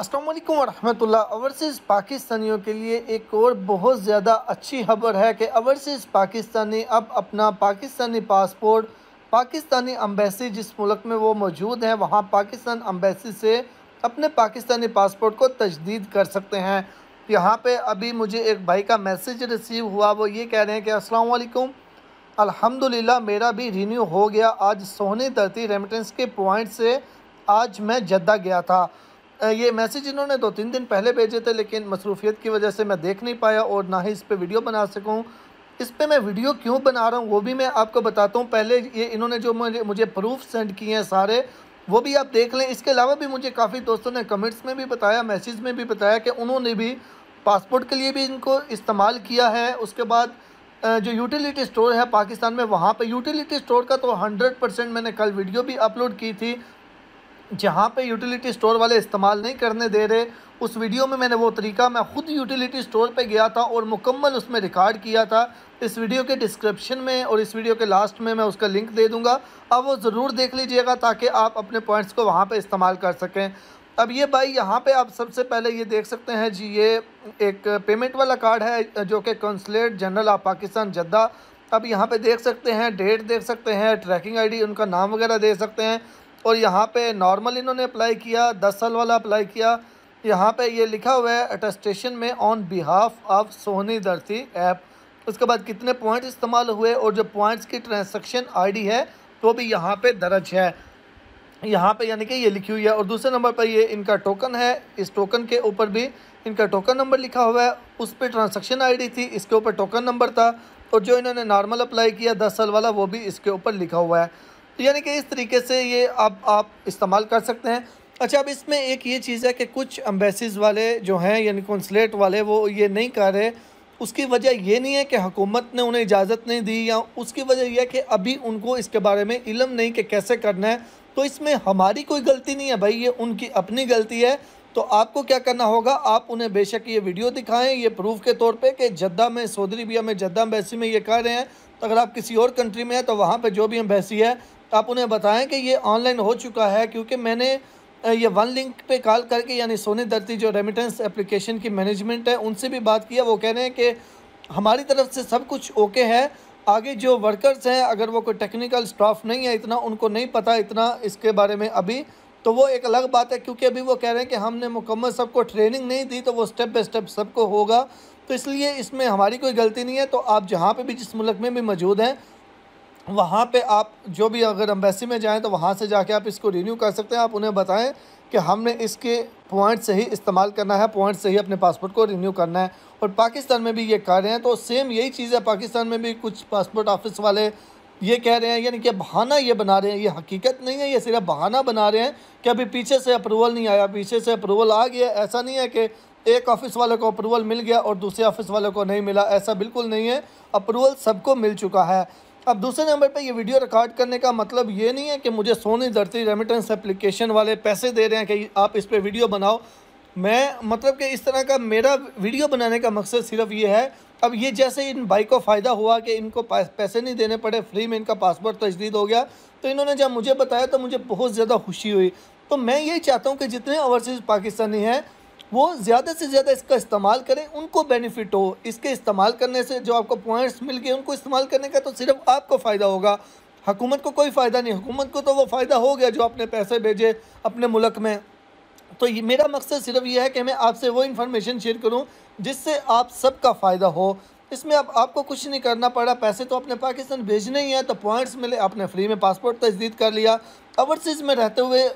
Aslam वरहमतुल्ला overseas पाकिस्तानियों के लिए एक और बहुत ज़्यादा अच्छी खबर है कि ओवरसीज़ पाकिस्तानी अब अपना पाकिस्तानी पासपोर्ट पाकिस्तानी अम्बेसी जिस मुल्क में वो मौजूद हैं वहाँ पाकिस्तान अम्बेसी से अपने पाकिस्तानी पासपोर्ट को तजदीद कर सकते हैं यहाँ पे अभी मुझे एक भाई का मैसेज रिसीव हुआ वो ये कह रहे हैं कि असलकुम अलहमदिल्ला मेरा भी रीन्यू हो गया आज सोहनी धरती रेमिटेंस के पॉइंट से आज मैं जद्दा गया था ये मैसेज इन्होंने दो तीन दिन पहले भेजे थे लेकिन मसरूफियत की वजह से मैं देख नहीं पाया और ना ही इस पर वीडियो बना सकूँ इस पर मैं वीडियो क्यों बना रहा हूँ वो भी मैं आपको बताता हूँ पहले ये इन्होंने जो मुझे मुझे प्रूफ सेंड किए हैं सारे वो भी आप देख लें इसके अलावा भी मुझे काफ़ी दोस्तों ने कमेंट्स में भी बताया मैसेज में भी बताया कि उन्होंने भी पासपोर्ट के लिए भी इनको इस्तेमाल किया है उसके बाद जो यूटिलिटी स्टोर है पाकिस्तान में वहाँ पे यूटिलिटी स्टोर का तो 100 परसेंट मैंने कल वीडियो भी अपलोड की थी जहाँ पे यूटिलिटी स्टोर वाले इस्तेमाल नहीं करने दे रहे उस वीडियो में मैंने वो तरीका मैं ख़ुद यूटिलिटी स्टोर पे गया था और मुकम्मल उसमें रिकॉर्ड किया था इस वीडियो के डिस्क्रिप्शन में और इस वीडियो के लास्ट में मैं उसका लिंक दे दूँगा अब वो ज़रूर देख लीजिएगा ताकि आप अपने पॉइंट्स को वहाँ पर इस्तेमाल कर सकें अब ये भाई यहाँ पे आप सबसे पहले ये देख सकते हैं जी ये एक पेमेंट वाला कार्ड है जो कि consulate general of Pakistan Jeddah अब यहाँ पे देख सकते हैं डेट देख सकते हैं ट्रैकिंग आईडी उनका नाम वगैरह दे सकते हैं और यहाँ पे नॉर्मल इन्होंने अप्लाई किया दस साल वाला अप्लाई किया यहाँ पे ये लिखा हुआ है अटेस्टेशन में ऑन बिहाफ ऑफ सोहनी धरती ऐप उसके बाद कितने पॉइंट इस्तेमाल हुए और जो पॉइंट्स की ट्रांसक्शन आई है वो तो भी यहाँ पर दर्ज है यहाँ पे यानी कि ये लिखी हुई है और दूसरे नंबर पर ये इनका टोकन है इस टोकन के ऊपर भी इनका टोकन नंबर लिखा हुआ है उस पर ट्रांसक्शन आईडी थी इसके ऊपर टोकन नंबर था और जो इन्होंने नॉर्मल अप्लाई किया दस साल वाला वो भी इसके ऊपर लिखा हुआ है तो यानी कि इस तरीके से ये अब आप इस्तेमाल कर सकते हैं अच्छा अब इसमें एक ये चीज़ है कि कुछ एम्बेसीज़ वाले जो हैं यानी कौंसलेट वाले वो ये नहीं कर रहे उसकी वजह ये नहीं है कि हुकूमत ने उन्हें इजाज़त नहीं दी या उसकी वजह यह है कि अभी उनको इसके बारे में इलम नहीं कि कैसे करना है तो इसमें हमारी कोई गलती नहीं है भाई ये उनकी अपनी गलती है तो आपको क्या करना होगा आप उन्हें बेशक ये वीडियो दिखाएं ये प्रूफ के तौर पे कि जद्दा में सऊदी अरबिया में जद्दा एम्बेसी में ये कर रहे हैं तो अगर आप किसी और कंट्री में हैं तो वहाँ पे जो भी एम्बेसी है आप उन्हें बताएं कि ये ऑनलाइन हो चुका है क्योंकि मैंने ये वन लिंक पे कॉल करके यानी सोने धरती जो रेमिटेंस एप्लीकेशन की मैनेजमेंट है उनसे भी बात किया वो कह रहे हैं कि हमारी तरफ से सब कुछ ओके है आगे जो वर्कर्स हैं अगर वो कोई टेक्निकल स्टाफ नहीं है इतना उनको नहीं पता इतना इसके बारे में अभी तो वो एक अलग बात है क्योंकि अभी वो कह रहे हैं कि हमने मुकम्मल सबको ट्रेनिंग नहीं दी तो वो स्टेप बाई स्टेप सबको होगा तो इसलिए इसमें हमारी कोई गलती नहीं है तो आप जहाँ पे भी जिस मुल्क में भी मौजूद हैं वहाँ पे आप जो भी अगर एम्बेसी में जाएँ तो वहाँ से जाके आप इसको रीन्यू कर सकते हैं आप उन्हें बताएं कि हमने इसके पॉइंट से ही इस्तेमाल करना है पॉइंट से ही अपने पासपोर्ट को रीन्यू करना है और पाकिस्तान में भी ये कर रहे हैं तो सेम यही चीज़ है पाकिस्तान में भी कुछ पासपोर्ट ऑफिस वाले ये कह रहे हैं यानी कि बहाना ये बना रहे हैं ये हकीकत नहीं है ये सिर्फ बहाना बना रहे हैं कि अभी पीछे से अप्रूवल नहीं आया पीछे से अप्रूवल आ गया ऐसा नहीं है कि एक ऑफिस वाले को अप्रूवल मिल गया और दूसरे ऑफिस वाले को नहीं मिला ऐसा बिल्कुल नहीं है अप्रूवल सबको मिल चुका है अब दूसरे नंबर पे ये वीडियो रिकॉर्ड करने का मतलब ये नहीं है कि मुझे सोनी धरती रेमिटेंस एप्लीकेशन वाले पैसे दे रहे हैं कि आप इस पर वीडियो बनाओ मैं मतलब कि इस तरह का मेरा वीडियो बनाने का मकसद सिर्फ ये है अब ये जैसे इन भाई को फ़ायदा हुआ कि इनको पैसे नहीं देने पड़े फ्री में इनका पासपोर्ट तजदीद हो गया तो इन्होंने जब मुझे बताया तो मुझे बहुत ज़्यादा खुशी हुई तो मैं यही चाहता हूँ कि जितने ओवरसीज़ पाकिस्तानी हैं वो ज़्यादा से ज़्यादा इसका इस्तेमाल करें उनको बेनिफिट हो इसके इस्तेमाल करने से जो आपको पॉइंट्स मिल गए उनको इस्तेमाल करने का तो सिर्फ आपको फ़ायदा होगा हुकूमत को कोई फ़ायदा नहीं हुकूमत को तो वो फ़ायदा हो गया जो आपने पैसे भेजे अपने मुल्क में तो ये मेरा मकसद सिर्फ ये है कि मैं आपसे वो इन्फॉर्मेशन शेयर करूँ जिससे आप सबका फ़ायदा हो इसमें अब आपको कुछ नहीं करना पड़ा पैसे तो अपने पाकिस्तान भेजने ही हैं तो पॉइंट्स मिले आपने फ्री में पासपोर्ट तजदीद कर लिया ओवरसीज़ में रहते हुए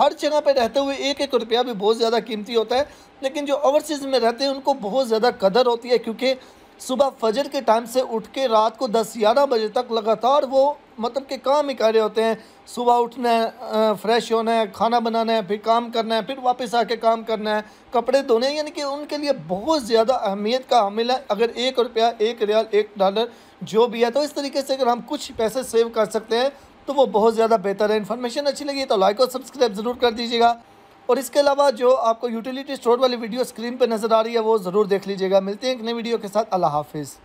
हर जगह पे रहते हुए एक एक रुपया भी बहुत ज़्यादा कीमती होता है लेकिन जो ओवरसीज़ में रहते हैं उनको बहुत ज़्यादा कदर होती है क्योंकि सुबह फजर के टाइम से उठ के रात को दस ग्यारह बजे तक लगातार वो मतलब के काम ही कार्य होते हैं सुबह उठना है फ्रेश होना है खाना बनाना है फिर काम करना है फिर वापस आके काम करना है कपड़े धोने यानी कि उनके लिए बहुत ज़्यादा अहमियत का हामिल है अगर एक रुपया एक रियाल एक डॉलर जो भी है तो इस तरीके से अगर हम कुछ पैसे सेव कर सकते हैं तो वो बहुत ज़्यादा बेहतर है इन्फॉर्मेशन अच्छी लगी तो लाइक और सब्सक्राइब ज़रूर कर दीजिएगा और इसके अलावा जो आपको यूटिलिटी स्टोर वाली वीडियो स्क्रीन पर नज़र आ रही है वो ज़रूर देख लीजिएगा मिलते हैं एक नई वीडियो के साथ अल्लाह हाफिज़